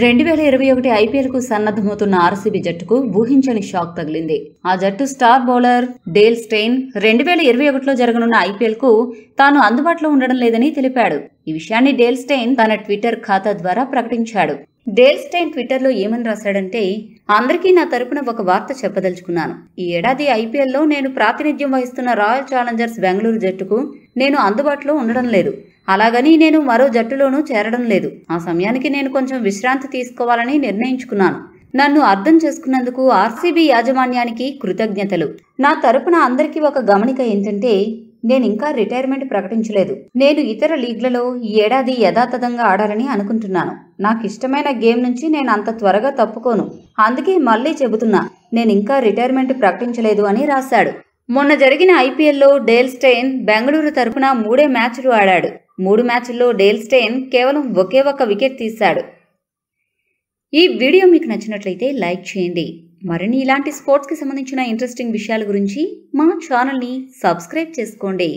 రెండు వేల ఇరవై ఒకటి ఐపీఎల్కు సన్నద్ధమవుతున్న ఆర్సీబీ జట్టుకు ఊహించని షాక్ తగిలింది ఆ జట్టు స్టార్ బౌలర్ డేల్ స్టెయిన్ రెండు వేల ఇరవై ఒకటిలో జరగనున్న ఐపీఎల్కు తాను అందుబాటులో ఉండడం లేదని తెలిపాడు ఈ విషయాన్ని డేల్ స్టెయిన్ తన ట్విట్టర్ ఖాతా ద్వారా ప్రకటించాడు డేల్ స్టెయిన్ ట్విట్టర్లో ఏమని రాశాడంటే అందరికీ నా తరపున ఒక వార్త చెప్పదలుచుకున్నాను ఈ ఏడాది ఐపీఎల్లో నేను ప్రాతినిధ్యం వహిస్తున్న రాయల్ ఛాలెంజర్స్ బెంగళూరు జట్టుకు నేను అందుబాటులో ఉండడం లేదు అలాగని నేను మరో జట్టులోనూ చేరడం లేదు ఆ సమయానికి నేను కొంచెం విశ్రాంతి తీసుకోవాలని నిర్ణయించుకున్నాను నన్ను అర్థం చేసుకున్నందుకు ఆర్సీబీ యాజమాన్యానికి కృతజ్ఞతలు నా తరపున అందరికీ ఒక గమనిక ఏంటంటే నేను ఇంకా రిటైర్మెంట్ ప్రకటించలేదు నేను ఇతర లీగ్లలో ఈ ఏడాది యథాతథంగా ఆడాలని అనుకుంటున్నాను నాకు ఇష్టమైన గేమ్ నుంచి నేను అంత త్వరగా తప్పుకోను అందుకే మళ్ళీ చెబుతున్నా నేను ఇంకా రిటైర్మెంట్ ప్రకటించలేదు అని రాశాడు మొన్న జరిగిన ఐపీఎల్లో డేల్ స్టెయిన్ బెంగళూరు తరఫున మూడే మ్యాచ్లు ఆడాడు మూడు మ్యాచ్ల్లో డేల్ స్టెయిన్ కేవలం ఒకే ఒక్క వికెట్ తీశాడు ఈ వీడియో మీకు నచ్చినట్లయితే లైక్ చేయండి మరిన్ని ఇలాంటి స్పోర్ట్స్కి సంబంధించిన ఇంట్రెస్టింగ్ విషయాల గురించి మా ఛానల్ని సబ్స్క్రైబ్ చేసుకోండి